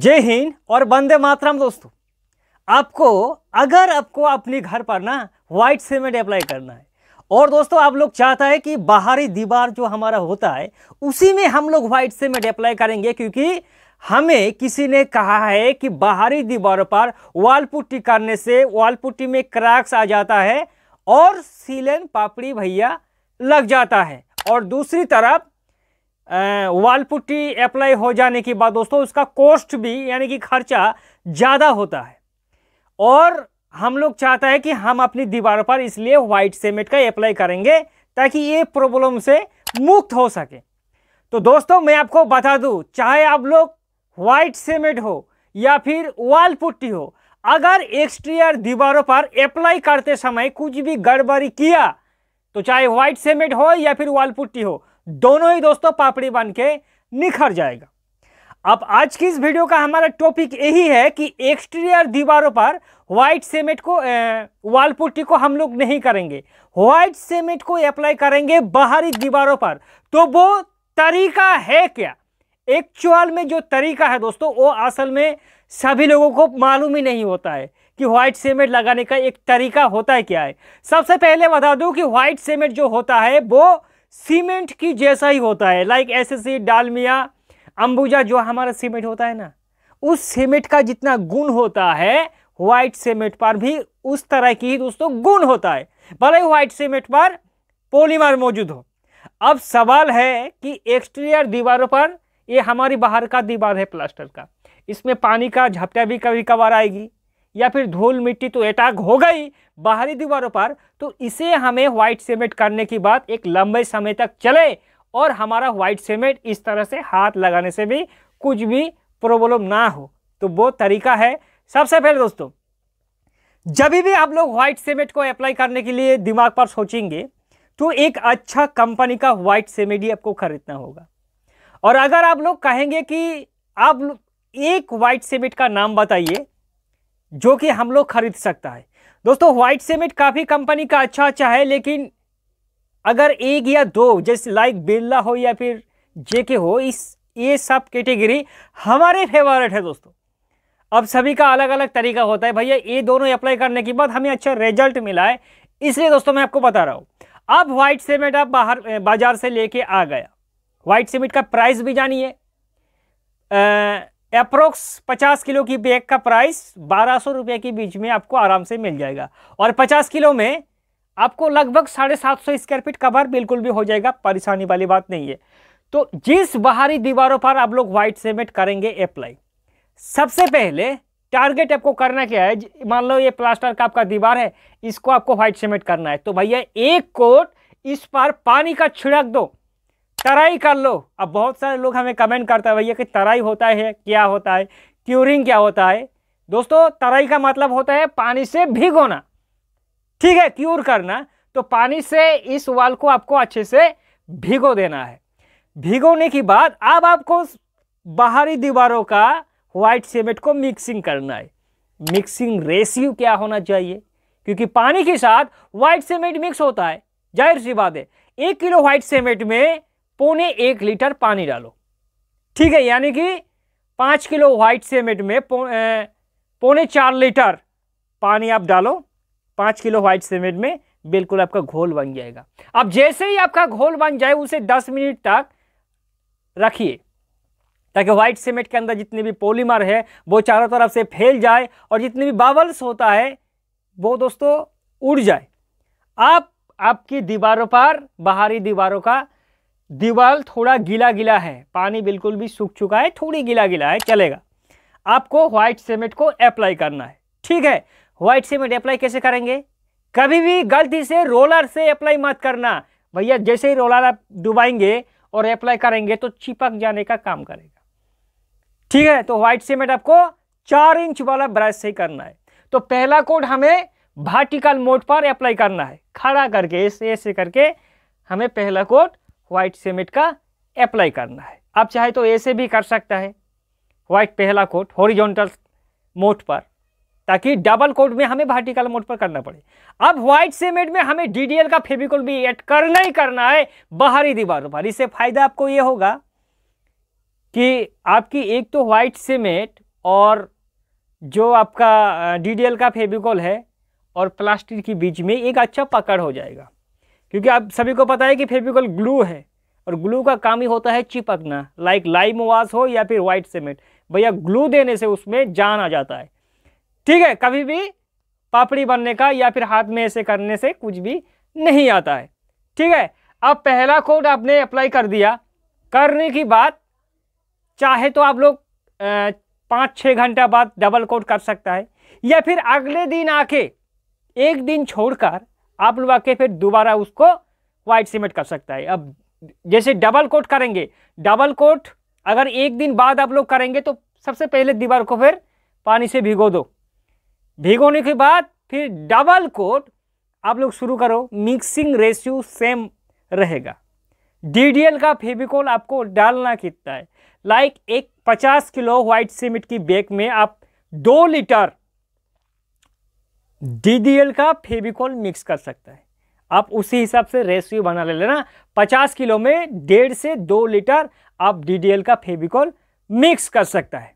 जय हिंद और वंदे मातरम दोस्तों आपको अगर आपको अपने घर पर ना व्हाइट सीमेंट अप्लाई करना है और दोस्तों आप लोग चाहता है कि बाहरी दीवार जो हमारा होता है उसी में हम लोग व्हाइट सीमेंट अप्लाई करेंगे क्योंकि हमें किसी ने कहा है कि बाहरी दीवारों पर वाल पुट्टी करने से वाल पुट्टी में क्रैक्स आ जाता है और सीलन पापड़ी भैया लग जाता है और दूसरी तरफ वाल पुट्टी अप्लाई हो जाने के बाद दोस्तों उसका कॉस्ट भी यानी कि खर्चा ज़्यादा होता है और हम लोग चाहता है कि हम अपनी दीवारों पर इसलिए वाइट सीमेंट का अप्लाई करेंगे ताकि ये प्रॉब्लम से मुक्त हो सके तो दोस्तों मैं आपको बता दूं चाहे आप लोग वाइट सीमेंट हो या फिर वाल पुट्टी हो अगर एक्सटीरियर दीवारों पर अप्लाई करते समय कुछ भी गड़बड़ी किया तो चाहे व्हाइट सीमेंट हो या फिर वाल पुट्टी हो दोनों ही दोस्तों पापड़ी बन के निखर जाएगा अब आज की इस वीडियो का हमारा टॉपिक यही है कि एक्सटीरियर दीवारों पर व्हाइट सीमेंट को वॉल पुट्टी को हम लोग नहीं करेंगे व्हाइट सीमेंट को अप्लाई करेंगे बाहरी दीवारों पर तो वो तरीका है क्या एक्चुअल में जो तरीका है दोस्तों वो असल में सभी लोगों को मालूम ही नहीं होता है कि व्हाइट सीमेंट लगाने का एक तरीका होता है क्या है सबसे पहले बता दूं कि व्हाइट सीमेंट जो होता है वो सीमेंट की जैसा ही होता है like S S C Dalmia Ambuja जो हमारा सीमेंट होता है ना उस सीमेंट का जितना गुण होता है व्हाइट सीमेंट पर भी उस तरह की ही दोस्तों गुण होता है भले ही व्हाइट सीमेंट पर पोलीमर मौजूद हो अब सवाल है कि एक्सटीरियर दीवारों पर ये हमारी बाहर का दीवार है प्लास्टर का इसमें पानी का झपटा भी कभी कभार आएगी या फिर धूल मिट्टी तो अटैक हो गई बाहरी दीवारों पर तो इसे हमें व्हाइट सीमेंट करने की बात एक लंबे समय तक चले और हमारा व्हाइट सीमेंट इस तरह से हाथ लगाने से भी कुछ भी प्रॉब्लम ना हो तो वो तरीका है सबसे पहले दोस्तों जब भी आप लोग व्हाइट सीमेंट को अप्लाई करने के लिए दिमाग पर सोचेंगे तो एक अच्छा कंपनी का व्हाइट सीमेंट ही आपको खरीदना होगा और अगर आप लोग कहेंगे कि आप एक व्हाइट सीमेंट का नाम बताइए जो कि हम लोग खरीद सकता है दोस्तों व्हाइट सीमेंट काफ़ी कंपनी का अच्छा अच्छा है लेकिन अगर एक या दो जैसे लाइक बिरला हो या फिर जेके हो इस ये सब कैटेगरी हमारे फेवरेट है दोस्तों अब सभी का अलग अलग तरीका होता है भैया ये दोनों अप्लाई करने के बाद हमें अच्छा रिजल्ट मिला है इसलिए दोस्तों मैं आपको बता रहा हूँ अब व्हाइट सीमेंट आप बाहर बाजार से लेके आ गया व्हाइट सीमेंट का प्राइस भी जानिए अप्रोक्स 50 किलो की बैग का प्राइस बारह सौ रुपये के बीच में आपको आराम से मिल जाएगा और 50 किलो में आपको लगभग साढ़े सात सौ स्क्वायर फीट कवर बिल्कुल भी हो जाएगा परेशानी वाली बात नहीं है तो जिस बाहरी दीवारों पर आप लोग व्हाइट सीमेंट करेंगे अप्लाई सबसे पहले टारगेट आपको करना क्या है मान लो ये प्लास्टर का आपका दीवार है इसको आपको व्हाइट सीमेंट करना है तो भैया एक कोट इस पर पानी का छिड़क दो तराई कर लो अब बहुत सारे लोग हमें कमेंट करते हैं भैया कि तराई होता है क्या होता है क्यूरिंग क्या होता है दोस्तों तराई का मतलब होता है पानी से भिगोना ठीक है क्यूर करना तो पानी से इस वाल को आपको अच्छे से भिगो देना है भिगोने के बाद अब आपको बाहरी दीवारों का व्हाइट सीमेंट को मिक्सिंग करना है मिक्सिंग रेशियो क्या होना चाहिए क्योंकि पानी के साथ व्हाइट सीमेंट मिक्स होता है जाहिर सी बात है एक किलो व्हाइट सीमेंट में पौने एक लीटर पानी डालो ठीक है यानी कि पाँच किलो वाइट सीमेंट में पौने चार लीटर पानी आप डालो पाँच किलो वाइट सीमेंट में बिल्कुल आपका घोल बन जाएगा अब जैसे ही आपका घोल बन जाए उसे दस मिनट तक रखिए ताकि व्हाइट सीमेंट के अंदर जितने भी पॉलीमर है वो चारों तरफ से फैल जाए और जितने भी बावल्स होता है वो दोस्तों उड़ जाए आप आपकी दीवारों पर बाहरी दीवारों का दीवार थोड़ा गीला गीला है पानी बिल्कुल भी सूख चुका है थोड़ी गीला गीला है चलेगा आपको व्हाइट सीमेंट को अप्लाई करना है ठीक है व्हाइट सीमेंट अप्लाई कैसे करेंगे कभी भी गलती से रोलर से अप्लाई मत करना भैया जैसे ही रोलर आप डुबाएंगे और अप्लाई करेंगे तो चिपक जाने का काम करेगा ठीक है तो व्हाइट सीमेंट आपको चार इंच वाला ब्रश से करना है तो पहला कोड हमें वर्टिकल मोड पर अप्लाई करना है खड़ा करके ऐसे ऐसे करके हमें पहला कोड व्हाइट सीमेंट का अप्लाई करना है आप चाहे तो ऐसे भी कर सकता है व्हाइट पहला कोट हॉरिजॉन्टल मोड पर ताकि डबल कोट में हमें वर्टिकल मोड पर करना पड़े अब व्हाइट सीमेंट में हमें डीडीएल का फेविकोल भी एड करना ही करना है बाहरी दीवारों पर इससे फायदा आपको ये होगा कि आपकी एक तो व्हाइट सीमेंट और जो आपका डीडीएल का फेविकोल है और प्लास्टिक के बीच में एक अच्छा पकड़ हो जाएगा क्योंकि आप सभी को पता है कि फेविकॉल ग्लू है और ग्लू का काम ही होता है चिपकना लाइक लाइम वास हो या फिर वाइट सीमेंट भैया ग्लू देने से उसमें जान आ जाता है ठीक है कभी भी पापड़ी बनने का या फिर हाथ में ऐसे करने से कुछ भी नहीं आता है ठीक है अब पहला कोड आपने अप्लाई कर दिया करने की बात चाहे तो आप लोग पाँच छः घंटा बाद डबल कोड कर सकता है या फिर अगले दिन आके एक दिन छोड़कर आप लगा के फिर दोबारा उसको वाइट सीमेंट कर सकता है अब जैसे डबल कोट करेंगे डबल कोट अगर एक दिन बाद आप लोग करेंगे तो सबसे पहले दीवार को फिर पानी से भिगो दो भिगोने के बाद फिर डबल कोट आप लोग शुरू करो मिक्सिंग रेशियो सेम रहेगा डीडीएल का फेविकोल आपको डालना कितना है लाइक एक 50 किलो व्हाइट सीमेंट की बैग में आप दो लीटर डीडीएल का फेविकॉल मिक्स कर सकता है आप उसी हिसाब से रेशियो बना ले लेना पचास किलो में डेढ़ से दो लीटर आप डीडीएल का फेविकॉल मिक्स कर सकता है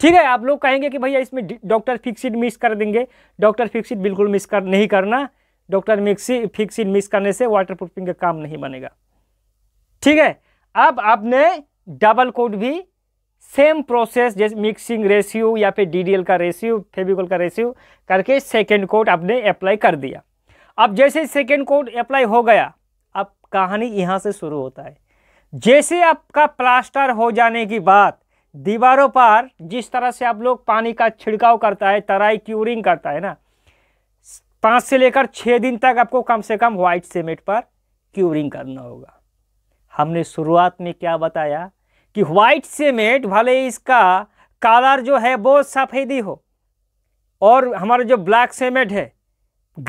ठीक है आप लोग कहेंगे कि भैया इसमें डॉक्टर फिक्सिड मिक्स कर देंगे डॉक्टर फिक्सिड बिल्कुल मिक्स कर नहीं करना डॉक्टर मिक्सी फिक्सिड मिक्स करने से वाटर प्रूफिंग का काम नहीं बनेगा ठीक है अब आपने डबल कोट भी सेम प्रोसेस जैसे मिक्सिंग रेशियो या फिर डी का रेशियो फेविकोल का रेशियो करके सेकेंड कोट आपने अप्लाई कर दिया अब जैसे सेकेंड कोट अप्लाई हो गया अब कहानी यहाँ से शुरू होता है जैसे आपका प्लास्टर हो जाने की बात दीवारों पर जिस तरह से आप लोग पानी का छिड़काव करता है तराई क्यूरिंग करता है ना पाँच से लेकर छः दिन तक आपको कम से कम व्हाइट सीमेंट पर क्यूरिंग करना होगा हमने शुरुआत में क्या बताया कि व्हाइट सीमेंट भले इसका कलर जो है वो सफ़ेदी हो और हमारा जो ब्लैक सीमेंट है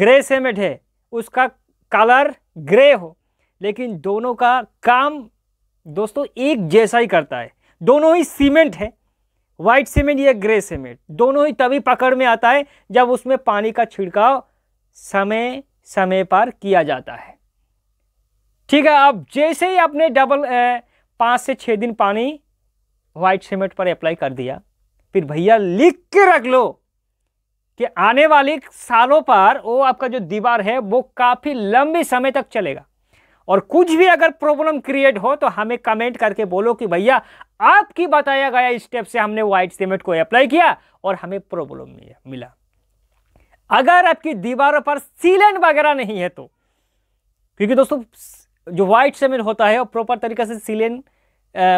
ग्रे सीमेंट है उसका कलर ग्रे हो लेकिन दोनों का काम दोस्तों एक जैसा ही करता है दोनों ही सीमेंट है वाइट सीमेंट या ग्रे सीमेंट दोनों ही तभी पकड़ में आता है जब उसमें पानी का छिड़काव समय समय पर किया जाता है ठीक है अब जैसे ही आपने डबल ए, पाँच से छः दिन पानी व्हाइट सीमेंट पर अप्लाई कर दिया फिर भैया लिख के रख लो कि आने वाले सालों पर वो आपका जो दीवार है वो काफ़ी लंबे समय तक चलेगा और कुछ भी अगर प्रॉब्लम क्रिएट हो तो हमें कमेंट करके बोलो कि भैया आपकी बताया गया स्टेप से हमने व्हाइट सीमेंट को अप्लाई किया और हमें प्रॉब्लम मिला अगर आपकी दीवारों पर सीलेंट वगैरह नहीं है तो क्योंकि दोस्तों जो वाइट सीमेंट होता है वो प्रॉपर तरीके से सीलन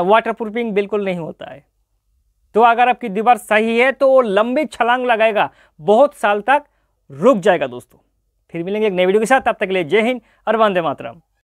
वाटर प्रूफिंग बिल्कुल नहीं होता है तो अगर आपकी दीवार सही है तो वो लंबी छलांग लगाएगा बहुत साल तक रुक जाएगा दोस्तों फिर मिलेंगे एक नए वीडियो के साथ तब तक के लिए जय हिंद और वंदे मातरम